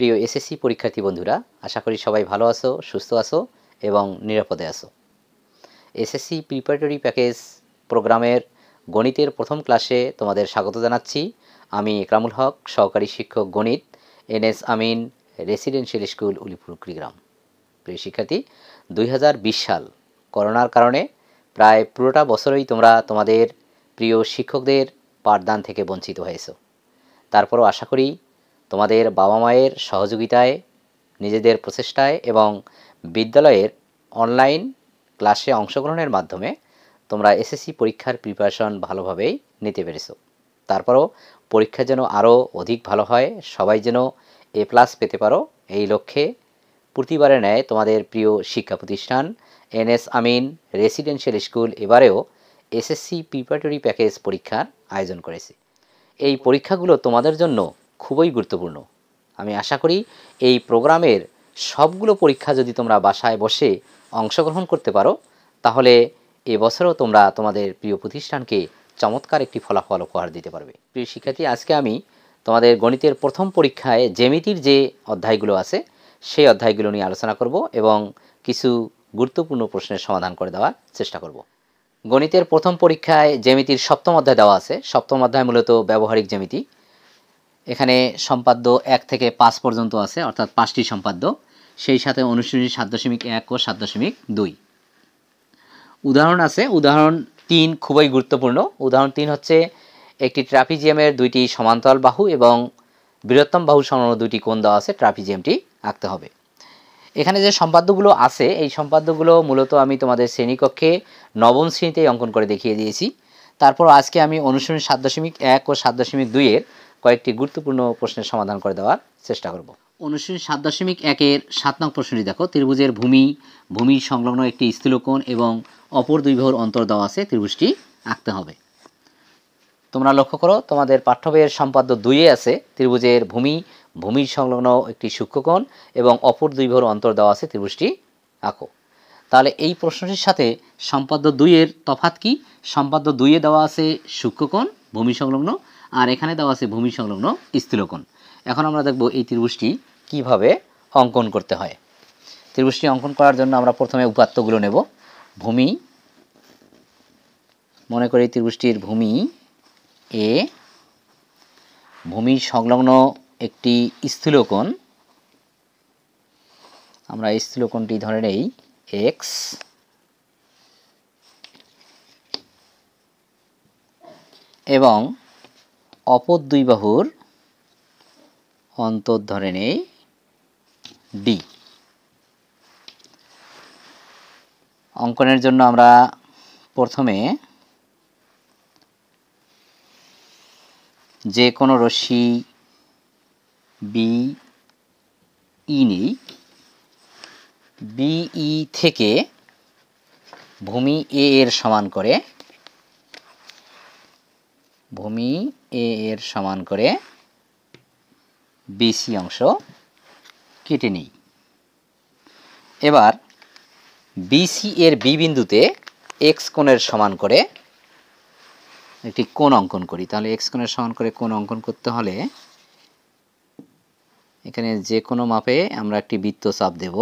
প্রিয় এসএসসি পরীক্ষার্থী বন্ধুরা আশা করি সবাই ভালো আছো সুস্থ আছো এবং নিরাপদে আছো এসএসসি প্রিপারেটরি প্যাকেজ প্রোগ্রামের গণিতের প্রথম ক্লাসে তোমাদের স্বাগত জানাচ্ছি আমি ইকরামুল হক সহকারী শিক্ষক গণিত NS Amin residential school Ulipur Kurigram প্রিয় শিক্ষার্থী দুই সাল করোনার কারণে প্রায় পুরোটা বছরই তোমরা তোমাদের প্রিয় শিক্ষকদের পাঠদান থেকে বঞ্চিত হয়েছ তারপরও আশা করি তোমাদের বাবা মায়ের সহযোগিতায় নিজেদের প্রচেষ্টায় এবং বিদ্যালয়ের অনলাইন ক্লাসে অংশগ্রহণের মাধ্যমে তোমরা এসএসসি পরীক্ষার প্রিপারেশন ভালোভাবেই নিতে পেরেছ তারপরও পরীক্ষা যেন আরও অধিক ভালো হয় সবাই যেন এ প্লাস পেতে পারো এই লক্ষ্যে প্রতিবারে নেয় তোমাদের প্রিয় শিক্ষা প্রতিষ্ঠান এনএস আমিন রেসিডেন্সিয়াল স্কুল এবারেও এসএসসি প্রিপারেটরি প্যাকেজ পরীক্ষার আয়োজন করেছে এই পরীক্ষাগুলো তোমাদের জন্য খুবই গুরুত্বপূর্ণ আমি আশা করি এই প্রোগ্রামের সবগুলো পরীক্ষা যদি তোমরা বাসায় বসে অংশগ্রহণ করতে পারো তাহলে এবছরও তোমরা তোমাদের প্রিয় প্রতিষ্ঠানকে চমৎকার একটি ফলাফল উপহার দিতে পারবে প্রিয় শিক্ষার্থী আজকে আমি তোমাদের গণিতের প্রথম পরীক্ষায় জেমিতির যে অধ্যায়গুলো আছে সেই অধ্যায়গুলো নিয়ে আলোচনা করব এবং কিছু গুরুত্বপূর্ণ প্রশ্নের সমাধান করে দেওয়ার চেষ্টা করব গণিতের প্রথম পরীক্ষায় জেমিতির সপ্তম অধ্যায় দেওয়া আছে সপ্তম অধ্যায় মূলত ব্যবহারিক জ্যামিতি এখানে সম্পাদ্য এক থেকে পাঁচ পর্যন্ত আছে অর্থাৎ পাঁচটি সম্পাদ্য সেই সাথে অনুশীলনী সাত দশমিক এক ও সাত দশমিক দুই উদাহরণ আছে উদাহরণ তিন খুবই গুরুত্বপূর্ণ উদাহরণ তিন হচ্ছে একটি ট্রাফিজিয়ামের দুইটি সমান্তরাল বাহু এবং বৃহত্তম বাহু সংলগ্ন দুইটি কোণ দেওয়া আছে ট্রাফিজিয়ামটি আঁকতে হবে এখানে যে সম্পাদ্যগুলো আছে এই সম্পাদ্যগুলো মূলত আমি তোমাদের শ্রেণীকক্ষে নবম শ্রেণীতেই অঙ্কন করে দেখিয়ে দিয়েছি তারপর আজকে আমি অনুশীলন সাত দশমিক এক ও সাত দশমিক দুইয়ের কয়েকটি গুরুত্বপূর্ণ প্রশ্নের সমাধান করে দেওয়ার চেষ্টা করব অনুশীল সাত দশমিক একের সাত নং প্রশ্নটি দেখো ত্রিভুজের ভূমি ভূমি সংলগ্ন একটি স্থূলকোণ এবং অপর দুই ভোর অন্তর দেওয়া আছে ত্রিভুজটি আঁকতে হবে তোমরা লক্ষ্য করো তোমাদের পাঠ্যবইয়ের সম্পাদ্য দুইয়ে আছে ত্রিভুজের ভূমি ভূমি সংলগ্ন একটি সূক্ষ্মকোণ এবং অপর দুই ভোর অন্তর দেওয়া আছে ত্রিভুজটি আঁকো তাহলে এই প্রশ্নটির সাথে সম্পাদ্য দুইয়ের তফাত কি সম্পাদ্য দুইয়ে দেওয়া আছে সূক্ষ্মকোণ ভূমি সংলগ্ন আর এখানে দেওয়া আছে ভূমি সংলগ্ন স্থূলকোণ এখন আমরা দেখব এই ত্রিভুজটি কিভাবে অঙ্কন করতে হয় ত্রিভুজটি অঙ্কন করার জন্য আমরা প্রথমে উপাত্তগুলো নেব ভূমি মনে করি ত্রিভুজটির ভূমি এ ভূমি সংলগ্ন একটি স্থূলকোণ আমরা স্থূলকোণটি ধরে নেই এক্স এবং অপর দুই বাহুর অন্তর ধরে নেই ডি অঙ্কনের জন্য আমরা প্রথমে যে কোনো রশ্মি বি ই e নেই বিই e থেকে ভূমি এ এর সমান করে ভূমি এ এর সমান করে বিসি অংশ কেটে নিই এবার বিসি এর বি বিন্দুতে এক্স কোণের সমান করে একটি কোণ অঙ্কন করি তাহলে এক্স কোণের সমান করে কোণ অঙ্কন করতে হলে এখানে যে কোনো মাপে আমরা একটি বৃত্ত চাপ দেব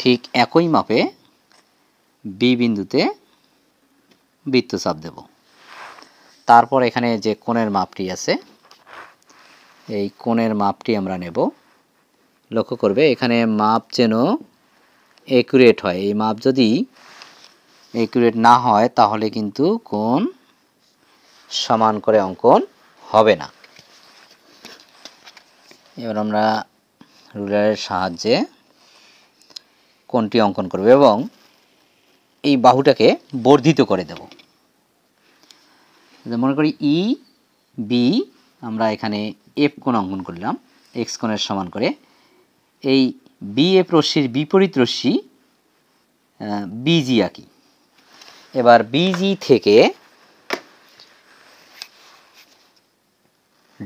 ঠিক একই মাপে বি বিন্দুতে বৃত্তচাপ দেবো তারপর এখানে যে কোণের মাপটি আছে এই কোণের মাপটি আমরা নেব লক্ষ্য করবে এখানে মাপ যেন একুরেট হয় এই মাপ যদি একুরেট না হয় তাহলে কিন্তু কোন সমান করে অঙ্কন হবে না এবার আমরা রুলারের সাহায্যে কোনটি অঙ্কন করব এবং এই বাহুটাকে বর্ধিত করে দেব মনে করি ই e, বি আমরা এখানে এফ কোণ অঙ্কন করলাম এক্স কোণের সমান করে এই বি এফ রশ্মির বিপরীত রশ্মি বিজি আঁকি এবার বিজি থেকে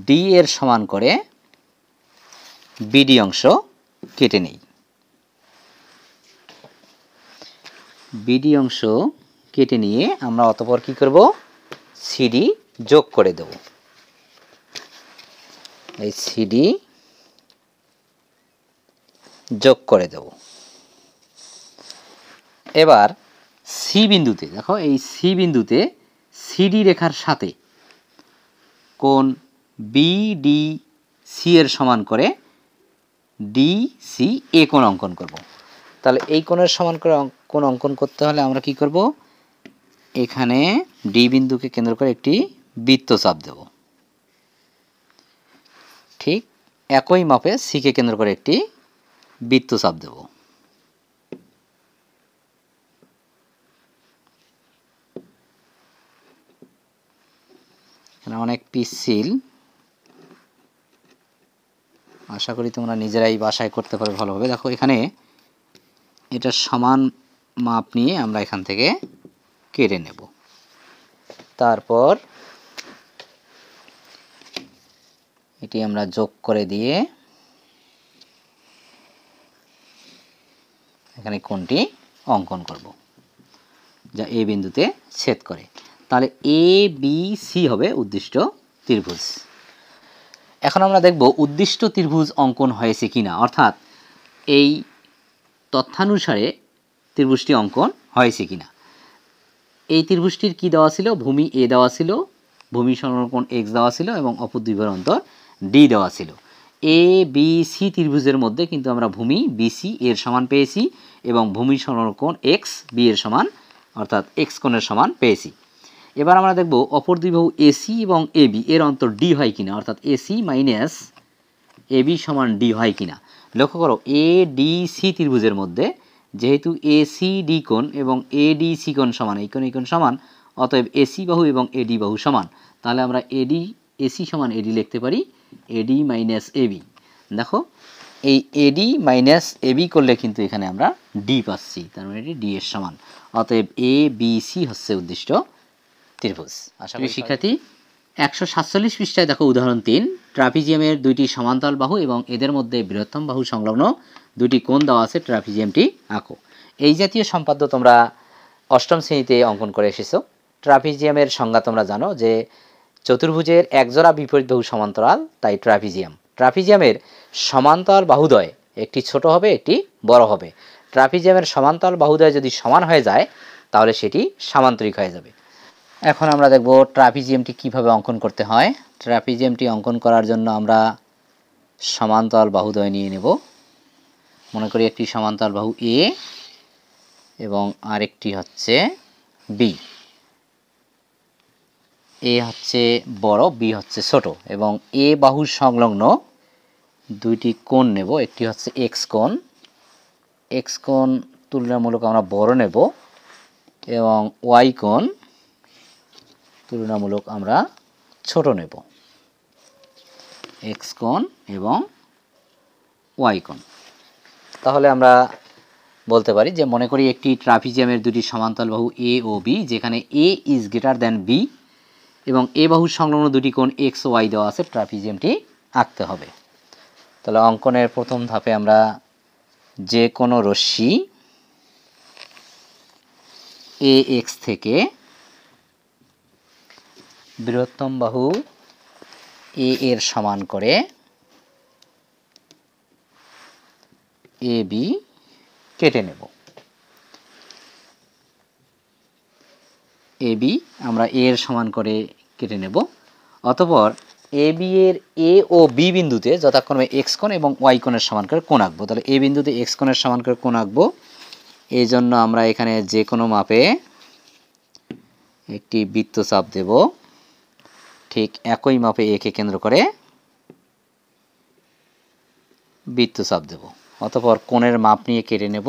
ডি এর সমান করে বিডি অংশ কেটে নেই বিডি অংশ কেটে নিয়ে আমরা অতপর কি করব সিডি যোগ করে দেব এই সিডি যোগ করে দেব এবার সি বিন্দুতে দেখো এই সি বিন্দুতে সিডি রেখার সাথে কোন বিডি সি এর সমান করে ডি সি এ কোণ অঙ্কন করব তাহলে এই কোণের সমান করে কোণ অঙ্কন করতে হলে আমরা কি করবো এখানে ডি বিন্দুকে কেন্দ্র করে একটি বৃত্তচাপ দেব ঠিক একই মাপে সিকে কেন্দ্র করে একটি বৃত্তচাপ দেব অনেক পিসিল আশা করি তোমরা নিজেরাই বাসায় করতে পারবে ভালোভাবে দেখো এখানে এটা সমান মাপ নিয়ে আমরা এখান থেকে কেড়ে নেব তারপর এটি আমরা যোগ করে দিয়ে এখানে কোনটি অঙ্কন করব যা এ বিন্দুতে ছেদ করে তাহলে এ বি সি হবে উদ্দিষ্ট ত্রিভুজ এখন আমরা দেখব উদ্দিষ্ট ত্রিভুজ অঙ্কন হয়েছে কিনা অর্থাৎ এই তথ্যানুসারে ত্রিভুজটি অঙ্কন হয়েছে কিনা এই ত্রিভুজটির কি দেওয়া ছিল ভূমি এ দেওয়া ছিল ভূমি সংরক্ষণ এক্স দেওয়া ছিল এবং অপর দুইবার অন্তর ডি দেওয়া ছিল এ বি সি ত্রিভুজের মধ্যে কিন্তু আমরা ভূমি বিসি এর সমান পেয়েছি এবং ভূমি সংরক্ষণ এক্স বি এর সমান অর্থাৎ এক্স কোণের সমান পেয়েছি এবার আমরা দেখব অপর দুই বাহু এসি এবং এ বি এর অন্তর ডি হয় কিনা অর্থাৎ এসি মাইনাস এ বি সমান ডি হয় কিনা লক্ষ্য করো এ ডি সি ত্রিভুজের মধ্যে যেহেতু এসি কোণ এবং এডি কোণ সমান এই কোণ এই কোণ সমান অতএব এসি বাহু এবং এডি বাহু সমান তাহলে আমরা এডি এসি সমান এডি লিখতে পারি এডি মাইনাস এবি দেখো এই এডি মাইনাস এবি করলে কিন্তু এখানে আমরা ডি পাচ্ছি তার মানে এটি ডি এর সমান অতএব এ বি হচ্ছে উদ্দিষ্ট ত্রিভুজ আসলে শিক্ষার্থী একশো সাতচল্লিশ পৃষ্ঠায় দেখো উদাহরণ তিন ট্রাফিজিয়ামের দুইটি সমান্তরাল বাহু এবং এদের মধ্যে বৃহত্তম বাহু সংলগ্ন দুটি কোণ দেওয়া আছে ট্রাফিজিয়ামটি আঁকো এই জাতীয় সম্পাদ্য তোমরা অষ্টম শ্রেণীতে অঙ্কন করে এসেছো ট্রাফিজিয়ামের সংজ্ঞা তোমরা জানো যে চতুর্ভুজের একজোড়া বিপরীত বাহু সমান্তরাল তাই ট্রাফিজিয়াম ট্রাফিজিয়ামের সমান্তর বাহুদয় একটি ছোট হবে একটি বড় হবে ট্রাফিজিয়ামের সমান্তর বাহুদয় যদি সমান হয়ে যায় তাহলে সেটি সামান্তরিক হয়ে যাবে এখন আমরা দেখব ট্রাফিজিয়ামটি কিভাবে অঙ্কন করতে হয় ট্রাফিজিয়ামটি অঙ্কন করার জন্য আমরা সমান্তরাল বাহুদয় নিয়ে নেব মনে করি একটি সমান্তরাল বাহু এ এবং আরেকটি হচ্ছে বি এ হচ্ছে বড় বি হচ্ছে ছোট এবং এ বাহু সংলগ্ন দুইটি কোণ নেব একটি হচ্ছে এক্স কোণ এক্স কোণ তুলনামূলক আমরা বড় নেব এবং ওয়াই কোণ তুলনামূলক আমরা ছোট নেব এক্স কোণ এবং ওয়াই কোণ তাহলে আমরা বলতে পারি যে মনে করি একটি ট্রাফিজিয়ামের দুটি সমান্তল বাহু এ ও বি যেখানে A is greater than B এবং এ বাহু সংলগ্ন দুটি কোণ এক্স ওয়াই দেওয়া আছে ট্রাফিজিয়ামটি আঁকতে হবে তাহলে অঙ্কনের প্রথম ধাপে আমরা যে কোনো রশ্মি এ এক্স থেকে বৃহত্তম বাহু এ এর সমান করে এ বি কেটে নেব এ বি আমরা এর সমান করে কেটে নেব অতপর এ বি এর এ ও বি বিন্দুতে যথাক্রমে এক্স কোণ এবং ওয়াই কোণের সমান করে কোণ আঁকবো তাহলে এ বিন্দুতে এক্স কোণের সমান করে কোণ আঁকবো এই জন্য আমরা এখানে যে কোনো মাপে একটি বৃত্তচাপ দেব ঠিক একই মাপে একে কেন্দ্র করে বৃত্তচাপ দেব অতপর কোণের মাপ নিয়ে কেটে নেব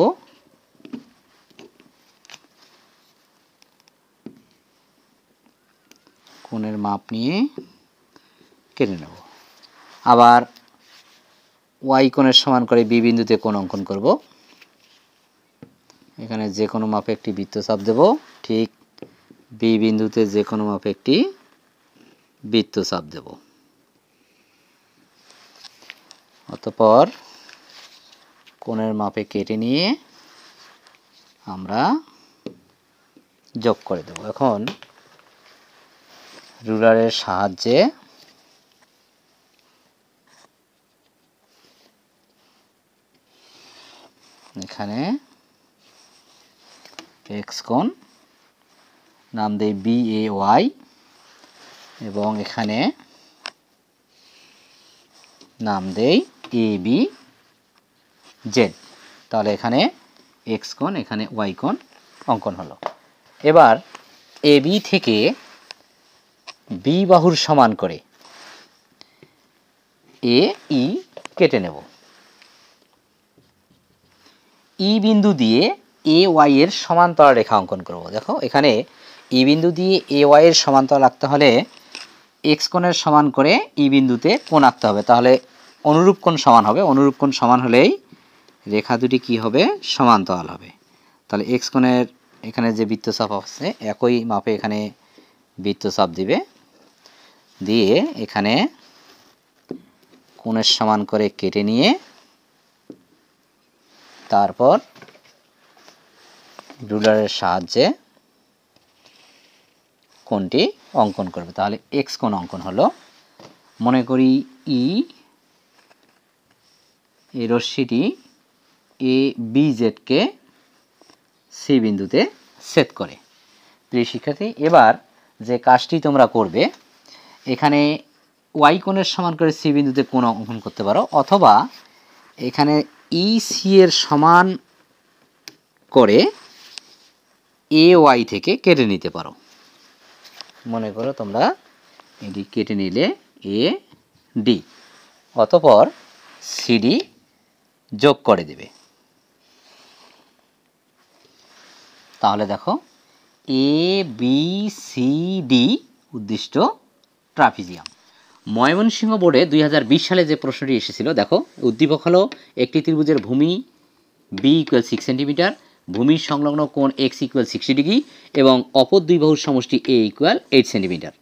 কোণের মাপ নিয়ে কেটে নেব আবার ওয়াই কোণের সমান করে বি বিন্দুতে কোণ অঙ্কন করব এখানে যে কোনো মাপে একটি বৃত্তচাপ দেব ঠিক বি বিন্দুতে যে কোনো মাপে একটি বৃত্তচাপ দেব অতপর কোণের মাপে কেটে নিয়ে আমরা যোগ করে দেব এখন রুলারের সাহায্যে এখানে এক্স কোণ নাম দেয় বি এ ওয়াই এবং এখানে নাম দেয় এ বি জেড তাহলে এখানে এক্স কোণ এখানে ওয়াই কোণ অঙ্কন হলো এবার এ বি থেকে বি বাহুর সমান করে এ ই e কেটে নেব ই e বিন্দু দিয়ে এ ওয়াই এর সমান্তরাল রেখা অঙ্কন করব দেখো এখানে ই e বিন্দু দিয়ে এ ওয়াই এর সমান্তরাল রাখতে হলে এক্স কোণের সমান করে ই বিন্দুতে কোণ আঁকতে হবে তাহলে অনুরূপ কোণ সমান হবে অনুরূপ কোণ সমান হলেই রেখা দুটি কি হবে সমান্তরাল হবে তাহলে এক্স কোণের এখানে যে বৃত্তচাপ আছে একই মাপে এখানে বৃত্তচাপ দিবে দিয়ে এখানে কোণের সমান করে কেটে নিয়ে তারপর রুলারের সাহায্যে কোণটি অঙ্কন করবে তাহলে এক্স কোণ অঙ্কন হলো মনে করি ই e, এই রশ্মিটি এ বি জেডকে সি বিন্দুতে সেট করে প্রিয় শিক্ষার্থী এবার যে কাজটি তোমরা করবে এখানে ওয়াই কোণের সমান করে সি বিন্দুতে কোণ অঙ্কন করতে পারো অথবা এখানে ই e, সি এর সমান করে এ ওয়াই থেকে কেটে নিতে পারো মনে করো তোমরা এটি কেটে নিলে এ ডি অতপর সিডি যোগ করে দেবে তাহলে দেখো এ বি সি ডি উদ্দিষ্ট ট্রাফিজিয়াম ময়মনসিংহ বোর্ডে দুই সালে যে প্রশ্নটি এসেছিল দেখো উদ্দীপক হলো একটি ত্রিভুজের ভূমি বি ইকুয়াল সিক্স সেন্টিমিটার ভূমির সংলগ্ন কোণ এক্স ইকুয়াল সিক্সটি ডিগ্রি এবং অপর দুই বাহুর সমষ্টি এ ইকুয়াল এইট সেন্টিমিটার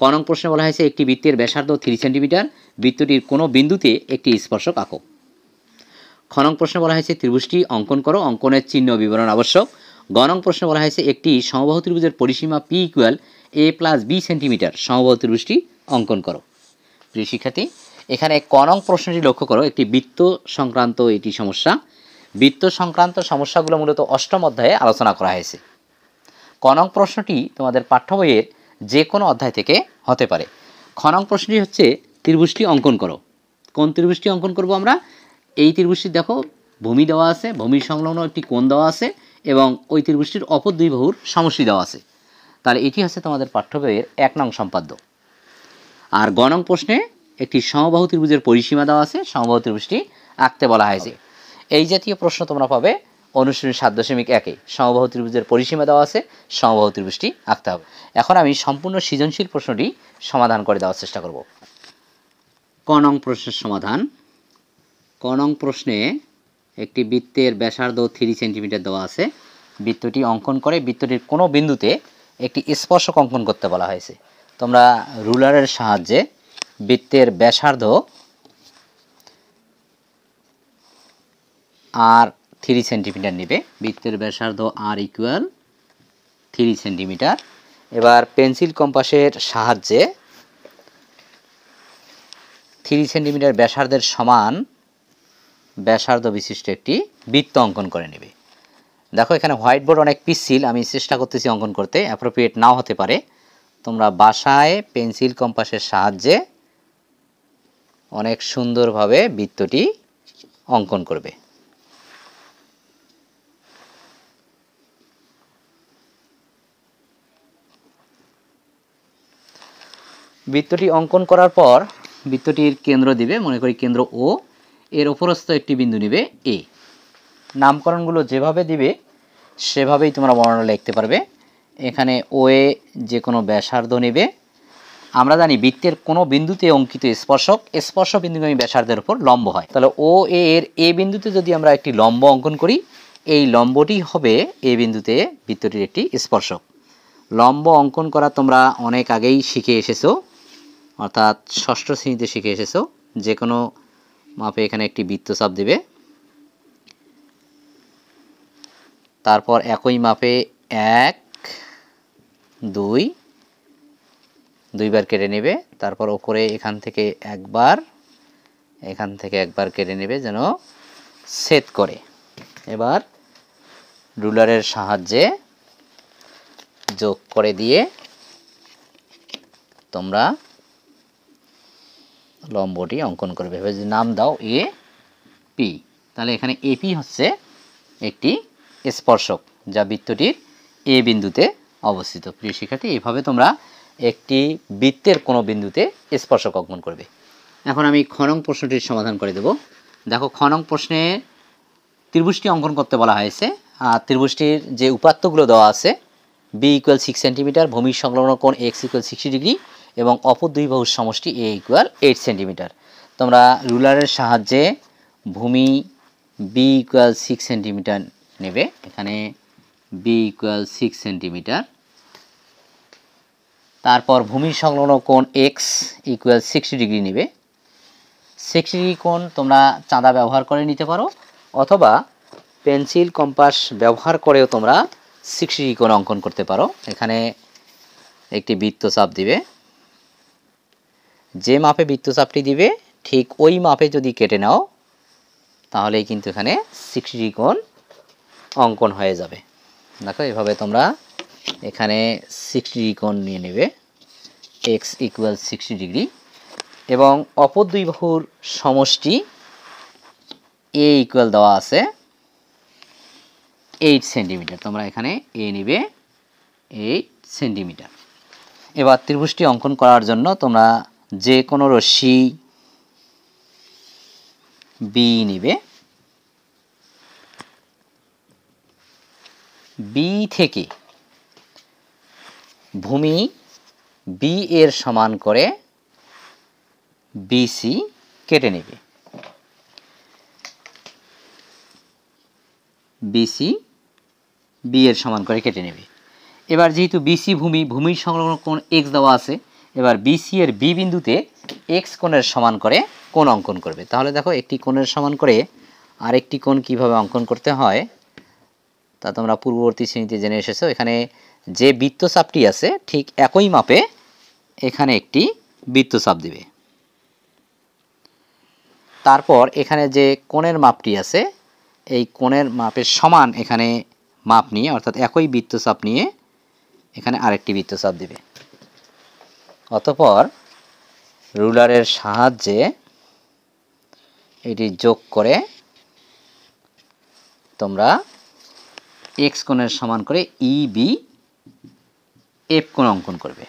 কনং প্রশ্নে বলা হয়েছে একটি বৃত্তের ব্যাসার্ধ থ্রি সেন্টিমিটার বৃত্তটির কোনো বিন্দুতে একটি স্পর্শক আঁকো খনং প্রশ্নে বলা হয়েছে ত্রিভুজটি অঙ্কন করো অঙ্কনের চিহ্ন বিবরণ আবশ্যক গণং প্রশ্নে বলা হয়েছে একটি সমবাহ ত্রিভুজের পরিসীমা P equal A plus B centimetre সমবাহ ত্রিভুজটি অঙ্কন করো প্রিয় শিক্ষার্থী এখানে কনং প্রশ্নটি লক্ষ্য করো একটি বৃত্ত সংক্রান্ত এটি সমস্যা বৃত্ত সংক্রান্ত সমস্যাগুলো মূলত অষ্টম অধ্যায়ে আলোচনা করা হয়েছে কনং প্রশ্নটি তোমাদের পাঠ্য বইয়ের যে কোনো অধ্যায় থেকে হতে পারে খনং প্রশ্নটি হচ্ছে ত্রিভুজটি অঙ্কন করো কোন ত্রিভুজটি অঙ্কন করব আমরা এই ত্রিভুজটি দেখো ভূমি দেওয়া আছে ভূমি সংলগ্ন একটি কোণ দেওয়া আছে এবং ওই ত্রিভুজটির অপর দুই বাহুর সমষ্টি দেওয়া আছে তাহলে এটি হচ্ছে তোমাদের পাঠ্যবইয়ের এক নং সম্পাদ্য আর গণং প্রশ্নে একটি সমবাহু ত্রিভুজের পরিসীমা দেওয়া আছে সমবাহু ত্রিভুজটি আঁকতে বলা হয়েছে এই জাতীয় প্রশ্ন তোমরা পাবে অনুশীলনী সাত দশমিক একে সমবাহু ত্রিভুজের পরিসীমা দেওয়া আছে সমবাহু ত্রিভুজটি আঁকতে হবে এখন আমি সম্পূর্ণ সৃজনশীল প্রশ্নটি সমাধান করে দেওয়ার চেষ্টা করব কনং প্রশ্নের সমাধান কনং প্রশ্নে একটি বৃত্তের ব্যাসার্ধ থ্রি সেন্টিমিটার দেওয়া আছে বৃত্তটি অঙ্কন করে বৃত্তটির কোনো বিন্দুতে একটি স্পর্শক অঙ্কন করতে বলা হয়েছে তোমরা রুলারের সাহায্যে বৃত্তের ব্যাসার্ধ আর থ্রি সেন্টিমিটার নেবে বৃত্তের ব্যাসার্ধ আর ইকুয়াল থ্রি সেন্টিমিটার এবার পেন্সিল কম্পাসের সাহায্যে থ্রি সেন্টিমিটার ব্যাসার্ধের সমান ব্যাসার্ধ বিশিষ্ট একটি বৃত্ত অঙ্কন করে নেবে দেখো এখানে হোয়াইট বোর্ড অনেক পিসিল আমি চেষ্টা করতেছি অঙ্কন করতে অ্যাপ্রোপ্রিয়েট নাও হতে পারে তোমরা বাসায় পেন্সিল কম্পাসের সাহায্যে অনেক সুন্দরভাবে বৃত্তটি অঙ্কন করবে বৃত্তটি অঙ্কন করার পর বৃত্তটির কেন্দ্র দিবে মনে করি কেন্দ্র ও এর উপরস্থ একটি বিন্দু নেবে এ নামকরণগুলো যেভাবে দিবে সেভাবেই তোমরা বর্ণনা লিখতে পারবে এখানে ও এ যে কোনো ব্যাসার্ধ নেবে আমরা জানি বৃত্তের কোনো বিন্দুতে অঙ্কিত স্পর্শক স্পর্শ বিন্দুগামী ব্যাসার্ধের উপর লম্ব হয় তাহলে ও এ এর এ বিন্দুতে যদি আমরা একটি লম্ব অঙ্কন করি এই লম্বটি হবে এ বিন্দুতে বৃত্তটির একটি স্পর্শক লম্ব অঙ্কন করা তোমরা অনেক আগেই শিখে এসেছো অর্থাৎ ষষ্ঠ শ্রেণীতে শিখে এসেছো যে কোনো মাপে এখানে একটি বৃত্তচাপ দেবে তারপর একই মাপে এক দুই দুইবার কেটে নেবে তারপর ওপরে এখান থেকে একবার এখান থেকে একবার কেটে নেবে যেন সেট করে এবার রুলারের সাহায্যে যোগ করে দিয়ে তোমরা লম্বটি অঙ্কন করবে এবার যদি নাম দাও এ পি তাহলে এখানে এপি হচ্ছে একটি স্পর্শক যা বৃত্তটির এ বিন্দুতে অবস্থিত প্রিয় শিক্ষার্থী এভাবে তোমরা একটি বৃত্তের কোনো বিন্দুতে স্পর্শক অঙ্কন করবে এখন আমি খনং প্রশ্নটির সমাধান করে দেব দেখো খনং প্রশ্নে ত্রিভুষ্টি অঙ্কন করতে বলা হয়েছে আর ত্রিভুষ্টির যে উপাত্তগুলো দেওয়া আছে বি ইকুয়াল সিক্স সেন্টিমিটার ভূমি সংলগ্ন কোণ এক্স ইকুয়াল সিক্সটি ডিগ্রি এবং অপর দুই বাহুর সমষ্টি এ ইকুয়াল এইট সেন্টিমিটার তোমরা রুলারের সাহায্যে ভূমি বি ইকুয়াল সিক্স সেন্টিমিটার নেবে এখানে বি ইকুয়াল সিক্স সেন্টিমিটার তারপর ভূমি সংলগ্ন কোণ এক্স ইকুয়াল সিক্সটি ডিগ্রি নেবে সিক্সটি ডিগ্রি কোণ তোমরা চাঁদা ব্যবহার করে নিতে পারো অথবা পেন্সিল কম্পাস ব্যবহার করেও তোমরা সিক্সটি ডিগ্রি কোণ অঙ্কন করতে পারো এখানে একটি বৃত্ত চাপ দিবে যে মাপে বৃত্তচাপটি দিবে ঠিক ওই মাপে যদি কেটে নাও তাহলেই কিন্তু এখানে সিক্সটি কোণ অঙ্কন হয়ে যাবে দেখো এভাবে তোমরা এখানে সিক্সটি কোণ নিয়ে নেবে এক্স ইকুয়াল সিক্সটি ডিগ্রি এবং অপর দুই বাহুর সমষ্টি এ ইকুয়াল দেওয়া আছে এইট সেন্টিমিটার তোমরা এখানে এ নিবে এইট সেন্টিমিটার এবার ত্রিভুষ্টি অঙ্কন করার জন্য তোমরা যে কোনো রশ্মি বি নিবে বি থেকে ভূমি বি এর সমান করে বিসি কেটে নেবে বিসি বি এর সমান করে কেটে নেবে এবার যেহেতু বিসি ভূমি ভূমি সংলগ্ন কোণ এক্স দেওয়া আছে এবার বিসি এর বি বিন্দুতে এক্স কোণের সমান করে কোন অঙ্কন করবে তাহলে দেখো একটি কোণের সমান করে আরেকটি কোণ কিভাবে অঙ্কন করতে হয় তা তোমরা পূর্ববর্তী শ্রেণীতে জেনে এসেছো এখানে যে বৃত্তচাপটি আছে ঠিক একই মাপে এখানে একটি বৃত্তচাপ দিবে তারপর এখানে যে কোণের মাপটি আছে এই কোণের মাপের সমান এখানে মাপ নিয়ে অর্থাৎ একই বৃত্তচাপ নিয়ে এখানে আরেকটি বৃত্তচাপ দিবে অতপর রুলারের সাহায্যে এটি যোগ করে তোমরা এক্স কোণের সমান করে ই বি এফ কোণ অঙ্কন করবে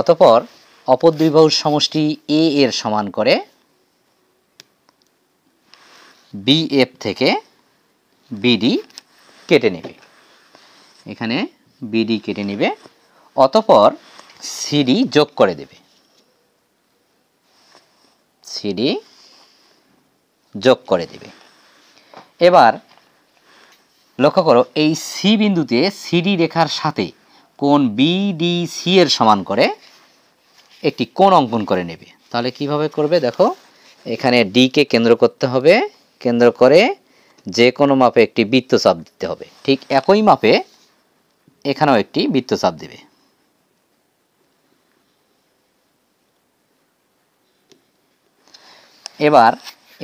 অতপর অপর সমষ্টি এ এর সমান করে বি এফ থেকে বিডি কেটে নেবে এখানে বিডি কেটে নেবে অতপর সিডি যোগ করে দেবে সিডি যোগ করে দেবে এবার লক্ষ্য করো এই সি বিন্দুতে সিডি রেখার সাথে কোন বিডিসি এর সমান করে একটি কোন অঙ্কন করে নেবে তাহলে কিভাবে করবে দেখো এখানে ডিকে কেন্দ্র করতে হবে কেন্দ্র করে যে কোনো মাপে একটি বৃত্তচাপ দিতে হবে ঠিক একই মাপে এখানেও একটি বৃত্তচাপ দেবে এবার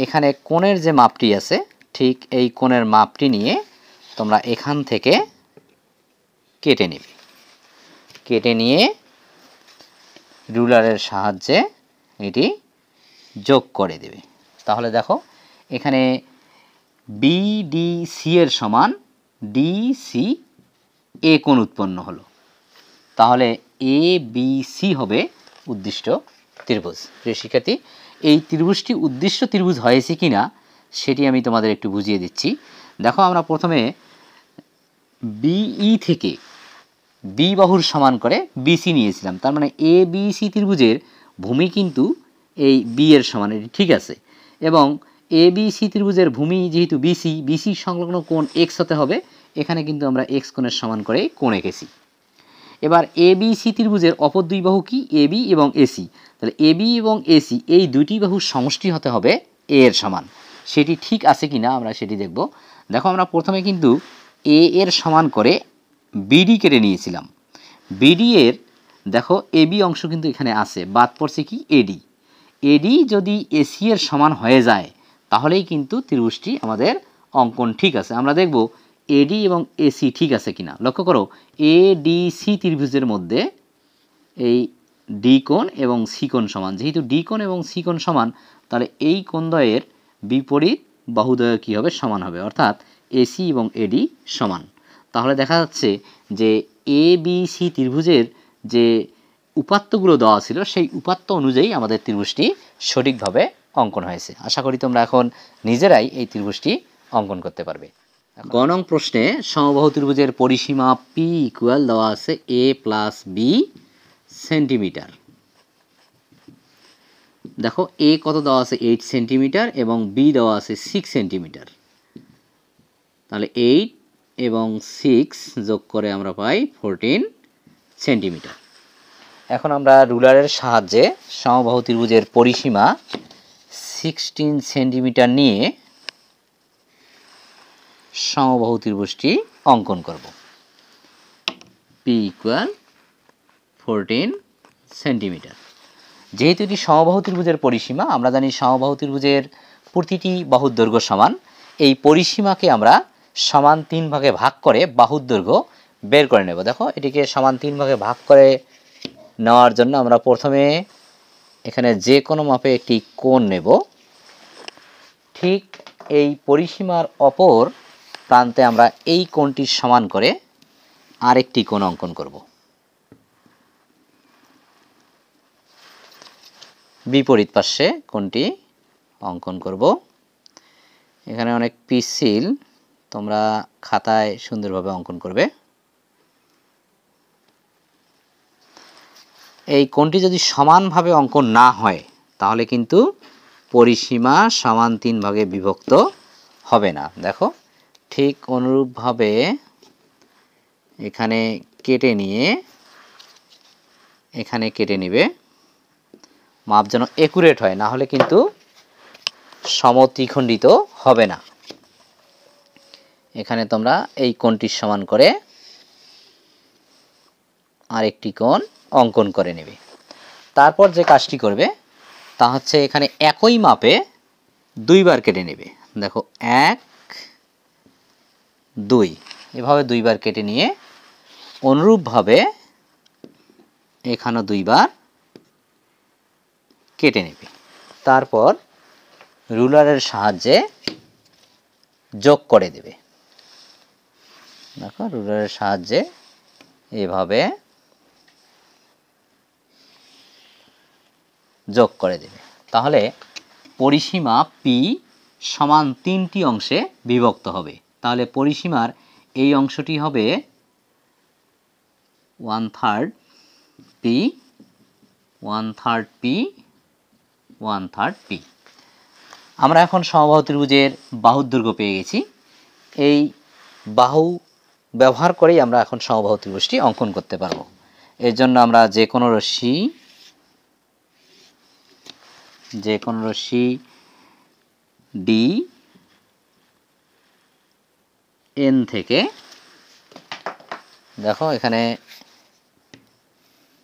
এখানে কোণের যে মাপটি আছে ঠিক এই কোণের মাপটি নিয়ে তোমরা এখান থেকে কেটে নেবে কেটে নিয়ে রুলারের সাহায্যে এটি যোগ করে দেবে তাহলে দেখো এখানে বিডিসি এর সমান ডিসি এ কোণ উৎপন্ন হলো তাহলে এ বি সি হবে উদ্দিষ্ট ত্রিভুজ প্রিয় শিক্ষার্থী এই ত্রিভুজটি উদ্দেশ্য ত্রিভুজ হয়েছে কি না সেটি আমি তোমাদের একটু বুঝিয়ে দিচ্ছি দেখো আমরা প্রথমে বিই e থেকে বি বাহুর সমান করে বিসি নিয়েছিলাম তার মানে এ বিসি ত্রিভুজের ভূমি কিন্তু এই বি এর সমান এটি ঠিক আছে এবং এ বিসি ত্রিভুজের ভূমি যেহেতু বিসি বিসি সংলগ্ন কোণ এক্স হতে হবে এখানে কিন্তু আমরা এক্স কোণের সমান করে কোণ এঁকেছি এবার এ বি সি ত্রিভুজের অপর দুই বাহু কি এ বি এবং এসি তাহলে এ বি এবং এসি এই দুটি বাহুর সমষ্টি হতে হবে এ এর সমান সেটি ঠিক আছে কি না আমরা সেটি দেখব দেখো আমরা প্রথমে কিন্তু এ এর সমান করে বিডি কেটে নিয়েছিলাম বিডি এর দেখো এবি অংশ কিন্তু এখানে আছে বাদ পড়ছে কি এডি এডি যদি এসি এর সমান হয়ে যায় তাহলেই কিন্তু ত্রিভুজটি আমাদের অঙ্কন ঠিক আছে আমরা দেখব এডি এবং এসি ঠিক আছে কিনা লক্ষ্য করো এ ডি সি ত্রিভুজের মধ্যে এই ডি কোণ এবং সি কোণ সমান যেহেতু ডি কোণ এবং সি কোণ সমান তাহলে এই দ্বয়ের বিপরীত বাহুদ্বয় কী হবে সমান হবে অর্থাৎ এসি এবং এডি সমান তাহলে দেখা যাচ্ছে যে এ বি সি ত্রিভুজের যে উপাত্তগুলো দেওয়া ছিল সেই উপাত্ত অনুযায়ী আমাদের ত্রিভুজটি সঠিকভাবে অঙ্কন হয়েছে আশা করি তোমরা এখন নিজেরাই এই ত্রিভুজটি অঙ্কন করতে পারবে গণং প্রশ্নে সমবাহু ত্রিভুজের পরিসীমা পি ইকুয়াল দেওয়া আছে এ প্লাস বি সেন্টিমিটার দেখো এ কত দেওয়া আছে এইট সেন্টিমিটার এবং বি দেওয়া আছে সিক্স সেন্টিমিটার তাহলে এইট এবং সিক্স যোগ করে আমরা পাই ফোরটিন সেন্টিমিটার এখন আমরা রুলারের সাহায্যে সমবাহু ত্রিভুজের পরিসীমা সিক্সটিন সেন্টিমিটার নিয়ে সমবাহু ত্রিভুজটি অঙ্কন করব পি ইকুয়াল ফোরটিন সেন্টিমিটার যেহেতু এটি সমবাহু ত্রিভুজের পরিসীমা আমরা জানি সমবাহু ত্রিভুজের প্রতিটি বাহুর দৈর্ঘ্য সমান এই পরিসীমাকে আমরা সমান তিন ভাগে ভাগ করে বাহুর দৈর্ঘ্য বের করে নেব দেখো এটিকে সমান তিন ভাগে ভাগ করে নেওয়ার জন্য আমরা প্রথমে এখানে যে কোনো মাপে একটি কোণ নেব ঠিক এই পরিসীমার অপর প্রান্তে আমরা এই কোণটির সমান করে আরেকটি কোণ অঙ্কন করব বিপরীত পাশে কোণটি অঙ্কন করব এখানে অনেক পিসিল তোমরা খাতায় সুন্দরভাবে অঙ্কন করবে এই কোণটি যদি সমানভাবে অঙ্কন না হয় তাহলে কিন্তু পরিসীমা সমান তিন ভাগে বিভক্ত হবে না দেখো ঠিক অনুরূপভাবে এখানে কেটে নিয়ে এখানে কেটে নিবে মাপ যেন একুরেট হয় না হলে কিন্তু সমত্রিখণ্ডিত হবে না এখানে তোমরা এই কোণটির সমান করে আরেকটি কোণ অঙ্কন করে নেবে তারপর যে কাজটি করবে তা হচ্ছে এখানে একই মাপে দুইবার কেটে নেবে দেখো এক দুই এভাবে দুইবার কেটে নিয়ে অনুরূপভাবে এখানে দুইবার কেটে নেবে তারপর রুলারের সাহায্যে যোগ করে দেবে দেখো রুলারের সাহায্যে এভাবে যোগ করে দেবে তাহলে পরিসীমা পি সমান তিনটি অংশে বিভক্ত হবে তাহলে পরিসীমার এই অংশটি হবে one third P one third P one third P আমরা এখন সমবাহ ত্রিভুজের বাহুর দৈর্ঘ্য পেয়ে গেছি এই বাহু ব্যবহার করেই আমরা এখন সমবাহ ত্রিভুজটি অঙ্কন করতে পারবো এর জন্য আমরা যে কোনো রশ্মি যে কোনো রশ্মি ডি এন থেকে দেখো এখানে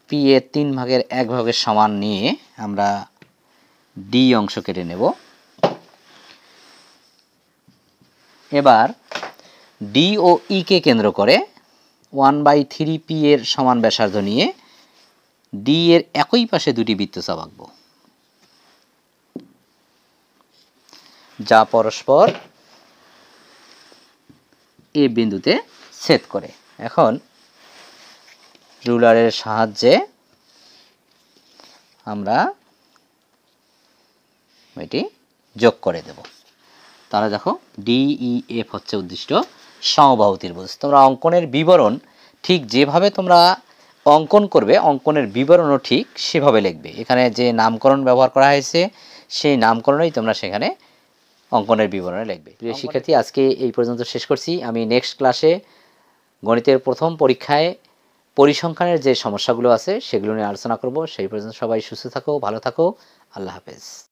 পি এর তিন ভাগের এক ভাগের সমান নিয়ে আমরা ডি অংশ কেটে নেব এবার ডি ও ইকে e কেন্দ্র করে ওয়ান বাই থ্রি পি এর সমান ব্যাসার্ধ নিয়ে ডি এর একই পাশে দুটি বৃত্তচাপ আঁকব যা পরস্পর এ বিন্দুতে ছেদ করে এখন রুলারের সাহায্যে আমরা এটি যোগ করে দেব তারা দেখো এফ হচ্ছে উদ্দিষ্ট সমবাহু ত্রিভুজ তোমরা অঙ্কনের বিবরণ ঠিক যেভাবে তোমরা অঙ্কন করবে অঙ্কনের বিবরণও ঠিক সেভাবে লিখবে এখানে যে নামকরণ ব্যবহার করা হয়েছে সেই নামকরণেই তোমরা সেখানে অঙ্কনের বিবরণে লিখবে প্রিয় শিক্ষার্থী আজকে এই পর্যন্ত শেষ করছি আমি নেক্সট ক্লাসে গণিতের প্রথম পরীক্ষায় পরিসংখ্যানের যে সমস্যাগুলো আছে সেগুলো নিয়ে আলোচনা করব সেই পর্যন্ত সবাই সুস্থ থাকো ভালো থাকো আল্লাহ হাফেজ